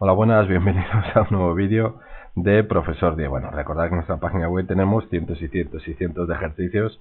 Hola, buenas, bienvenidos a un nuevo vídeo de Profesor Diego. Bueno, recordad que en nuestra página web tenemos cientos y cientos y cientos de ejercicios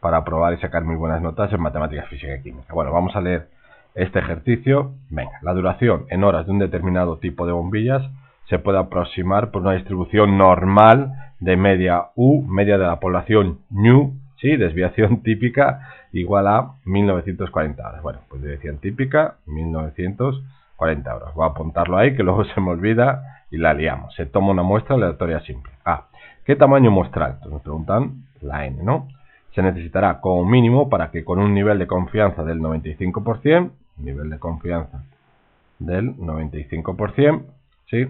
para probar y sacar muy buenas notas en matemáticas, física y química. Bueno, vamos a leer este ejercicio. Venga, la duración en horas de un determinado tipo de bombillas se puede aproximar por una distribución normal de media U, media de la población ñu, sí, desviación típica igual a 1940 horas. Bueno, pues desviación típica, 1940 40 euros. Voy a apuntarlo ahí, que luego se me olvida y la liamos. Se toma una muestra aleatoria simple. Ah, ¿qué tamaño muestral? Entonces nos preguntan la N, ¿no? Se necesitará como mínimo para que con un nivel de confianza del 95%, nivel de confianza del 95%, ¿sí?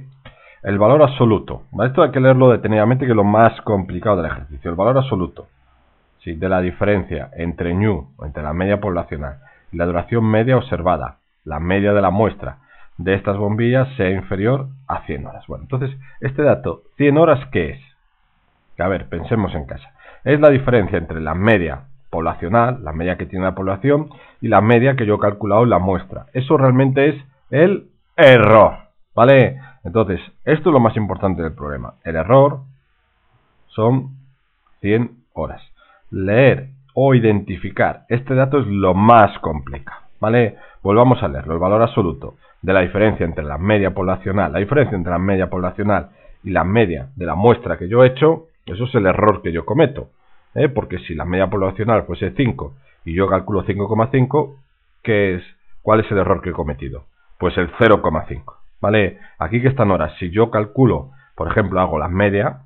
El valor absoluto. Esto hay que leerlo detenidamente, que es lo más complicado del ejercicio. El valor absoluto, ¿sí? De la diferencia entre o entre la media poblacional, y la duración media observada la media de la muestra de estas bombillas sea inferior a 100 horas. Bueno, entonces, este dato, 100 horas, ¿qué es? A ver, pensemos en casa. Es la diferencia entre la media poblacional, la media que tiene la población, y la media que yo he calculado en la muestra. Eso realmente es el error, ¿vale? Entonces, esto es lo más importante del problema. El error son 100 horas. Leer o identificar este dato es lo más complicado. ¿vale? Volvamos a leerlo. El valor absoluto de la diferencia entre la media poblacional, la diferencia entre la media poblacional y la media de la muestra que yo he hecho, eso es el error que yo cometo. ¿eh? Porque si la media poblacional fuese 5 y yo calculo 5,5, es? ¿Cuál es el error que he cometido? Pues el 0,5. ¿Vale? Aquí que están horas. Si yo calculo, por ejemplo, hago la media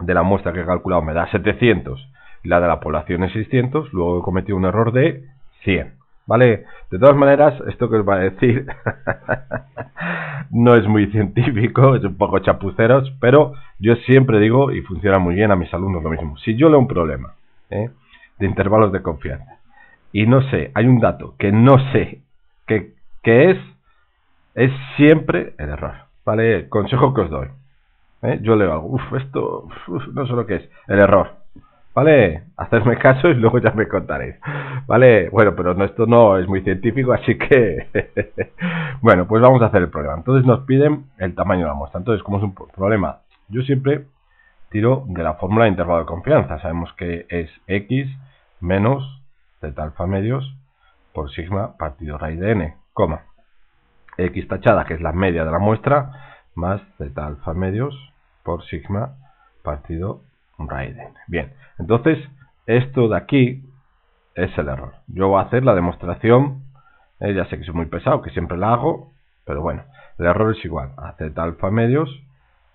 de la muestra que he calculado, me da 700 y la de la población es 600, luego he cometido un error de 100. ¿Vale? De todas maneras, esto que os va a decir no es muy científico, es un poco chapuceros, pero yo siempre digo, y funciona muy bien a mis alumnos lo mismo, si yo leo un problema ¿eh? de intervalos de confianza y no sé, hay un dato que no sé qué es, es siempre el error. ¿Vale? El consejo que os doy. ¿eh? Yo leo algo, uff, esto no sé lo que es, el error. ¿vale? Hacerme caso y luego ya me contaréis, ¿vale? Bueno, pero esto no es muy científico, así que, bueno, pues vamos a hacer el problema. Entonces nos piden el tamaño de la muestra. Entonces, ¿cómo es un problema, yo siempre tiro de la fórmula de intervalo de confianza. Sabemos que es x menos z alfa medios por sigma partido raíz de n, coma. x tachada, que es la media de la muestra, más z alfa medios por sigma partido n. Bien, entonces esto de aquí es el error. Yo voy a hacer la demostración, eh, ya sé que es muy pesado, que siempre la hago, pero bueno, el error es igual a z alfa medios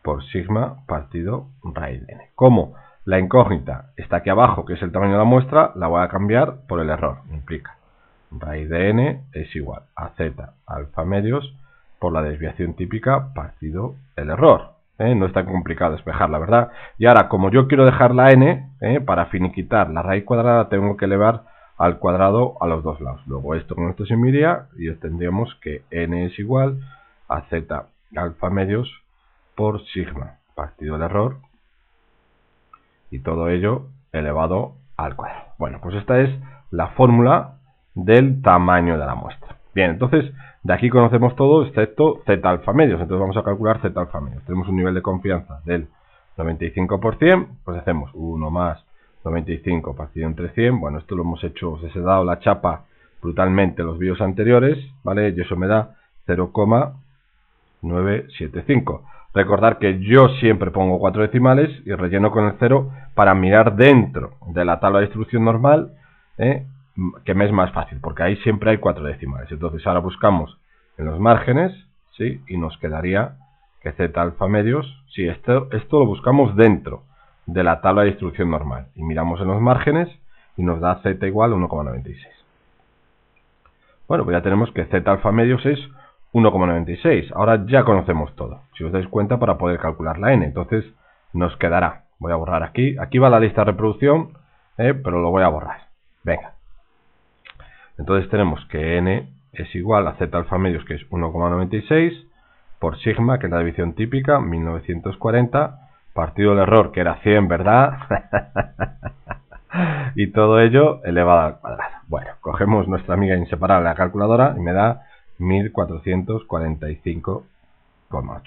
por sigma partido n. Como la incógnita está aquí abajo, que es el tamaño de la muestra, la voy a cambiar por el error, implica. de n es igual a z alfa medios por la desviación típica partido el error. ¿eh? no es tan complicado despejarla, ¿verdad? Y ahora, como yo quiero dejar la n, ¿eh? para finiquitar la raíz cuadrada tengo que elevar al cuadrado a los dos lados. Luego esto con esto se miría y obtendríamos que n es igual a z alfa medios por sigma, partido el error, y todo ello elevado al cuadrado. Bueno, pues esta es la fórmula del tamaño de la muestra. Bien, entonces de aquí conocemos todo excepto z alfa medios. Entonces vamos a calcular z alfa medios. Tenemos un nivel de confianza del 95%, pues hacemos 1 más 95 partido entre 100. Bueno, esto lo hemos hecho, se ha dado la chapa brutalmente los vídeos anteriores, ¿vale? Y eso me da 0,975. Recordar que yo siempre pongo cuatro decimales y relleno con el 0 para mirar dentro de la tabla de distribución normal, ¿eh? que me es más fácil, porque ahí siempre hay cuatro decimales. Entonces ahora buscamos en los márgenes, ¿sí? Y nos quedaría que z alfa medios, si esto, esto lo buscamos dentro de la tabla de distribución normal. Y miramos en los márgenes y nos da z igual a 1,96. Bueno, pues ya tenemos que z alfa medios es 1,96. Ahora ya conocemos todo. Si os dais cuenta, para poder calcular la n. Entonces nos quedará. Voy a borrar aquí. Aquí va la lista de reproducción, ¿eh? pero lo voy a borrar. Venga. Entonces tenemos que n es igual a z alfa medios, que es 1,96, por sigma, que es la división típica, 1940, partido del error, que era 100, ¿verdad? y todo ello elevado al cuadrado. Bueno, cogemos nuestra amiga inseparable, la calculadora, y me da 1445,8.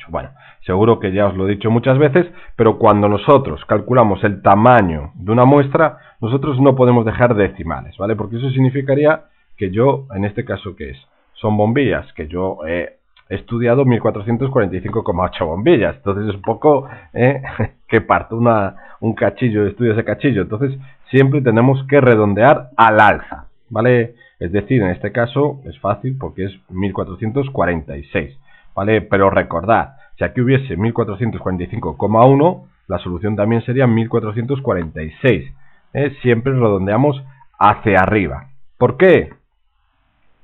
Bueno, seguro que ya os lo he dicho muchas veces, pero cuando nosotros calculamos el tamaño de una muestra, nosotros no podemos dejar decimales, ¿vale? Porque eso significaría que yo, en este caso, ¿qué es? Son bombillas, que yo he estudiado 1445,8 bombillas. Entonces es un poco ¿eh? que parto una, un cachillo, de estudio ese cachillo. Entonces siempre tenemos que redondear al alza, ¿vale? Es decir, en este caso es fácil porque es 1446, ¿vale? Pero recordad, si aquí hubiese 1445,1, la solución también sería 1446. ¿eh? Siempre redondeamos hacia arriba. ¿Por qué?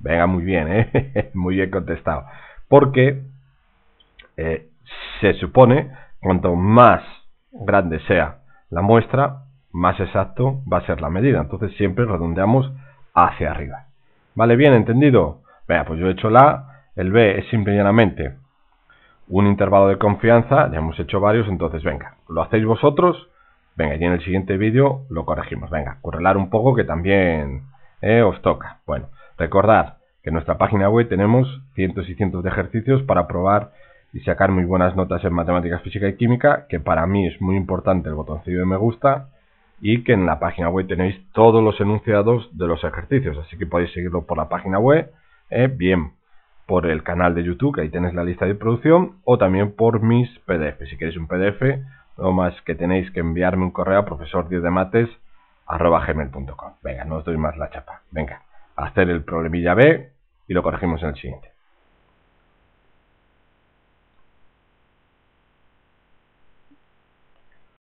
Venga, muy bien, ¿eh? muy bien contestado. Porque eh, se supone, cuanto más grande sea la muestra, más exacto va a ser la medida. Entonces siempre redondeamos hacia arriba. ¿Vale bien? ¿Entendido? Venga, pues yo he hecho la, el B es simplemente un intervalo de confianza, ya hemos hecho varios, entonces venga, lo hacéis vosotros, venga, y en el siguiente vídeo lo corregimos, venga, correlar un poco que también ¿eh? os toca. Bueno. Recordad que en nuestra página web tenemos cientos y cientos de ejercicios para probar y sacar muy buenas notas en matemáticas, física y química, que para mí es muy importante el botoncillo de me gusta, y que en la página web tenéis todos los enunciados de los ejercicios, así que podéis seguirlo por la página web, eh, bien por el canal de YouTube, que ahí tenéis la lista de producción, o también por mis PDF. Si queréis un PDF, lo más que tenéis que enviarme un correo a profesor Venga, no os doy más la chapa. Venga hacer el problemilla B y lo corregimos en el siguiente.